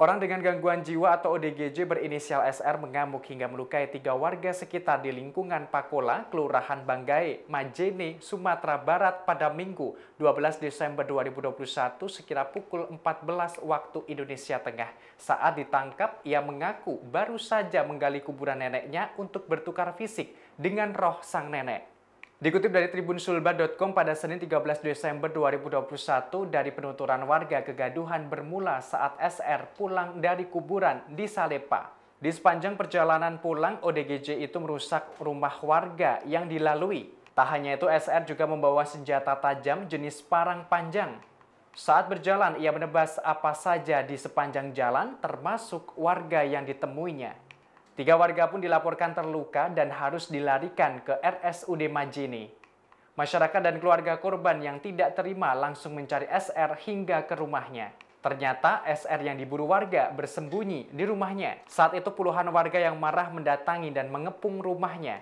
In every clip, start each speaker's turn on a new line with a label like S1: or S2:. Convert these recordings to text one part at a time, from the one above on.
S1: Orang dengan gangguan jiwa atau ODGJ berinisial SR mengamuk hingga melukai tiga warga sekitar di lingkungan Pakola, Kelurahan Banggai, Majene, Sumatera Barat pada Minggu 12 Desember 2021 sekira pukul 14 waktu Indonesia Tengah. Saat ditangkap, ia mengaku baru saja menggali kuburan neneknya untuk bertukar fisik dengan roh sang nenek. Dikutip dari tribunsulbar.com pada Senin 13 Desember 2021 dari penuturan warga kegaduhan bermula saat SR pulang dari kuburan di Salepa. Di sepanjang perjalanan pulang, ODGJ itu merusak rumah warga yang dilalui. Tak hanya itu, SR juga membawa senjata tajam jenis parang panjang. Saat berjalan, ia menebas apa saja di sepanjang jalan termasuk warga yang ditemuinya. Tiga warga pun dilaporkan terluka dan harus dilarikan ke RSUD Majini. Masyarakat dan keluarga korban yang tidak terima langsung mencari SR hingga ke rumahnya. Ternyata SR yang diburu warga bersembunyi di rumahnya. Saat itu puluhan warga yang marah mendatangi dan mengepung rumahnya.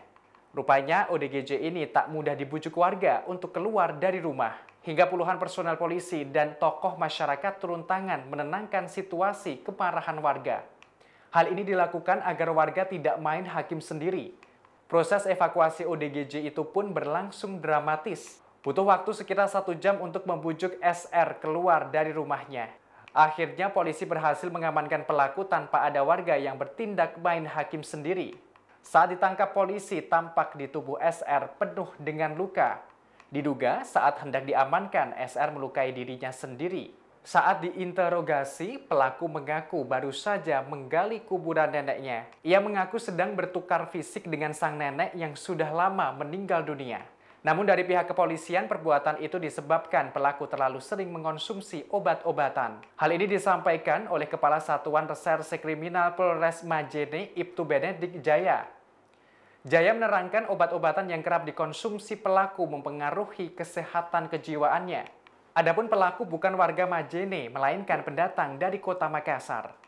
S1: Rupanya ODGJ ini tak mudah dibujuk warga untuk keluar dari rumah. Hingga puluhan personel polisi dan tokoh masyarakat turun tangan menenangkan situasi kemarahan warga. Hal ini dilakukan agar warga tidak main hakim sendiri. Proses evakuasi ODGJ itu pun berlangsung dramatis. Butuh waktu sekitar satu jam untuk membujuk SR keluar dari rumahnya. Akhirnya polisi berhasil mengamankan pelaku tanpa ada warga yang bertindak main hakim sendiri. Saat ditangkap polisi, tampak di tubuh SR penuh dengan luka. Diduga saat hendak diamankan, SR melukai dirinya sendiri. Saat diinterogasi, pelaku mengaku baru saja menggali kuburan neneknya. Ia mengaku sedang bertukar fisik dengan sang nenek yang sudah lama meninggal dunia. Namun dari pihak kepolisian, perbuatan itu disebabkan pelaku terlalu sering mengonsumsi obat-obatan. Hal ini disampaikan oleh Kepala Satuan Reserse Kriminal Polres Majene, Ibtu Benedik Jaya. Jaya menerangkan obat-obatan yang kerap dikonsumsi pelaku mempengaruhi kesehatan kejiwaannya. Adapun pelaku bukan warga Majene, melainkan pendatang dari kota Makassar.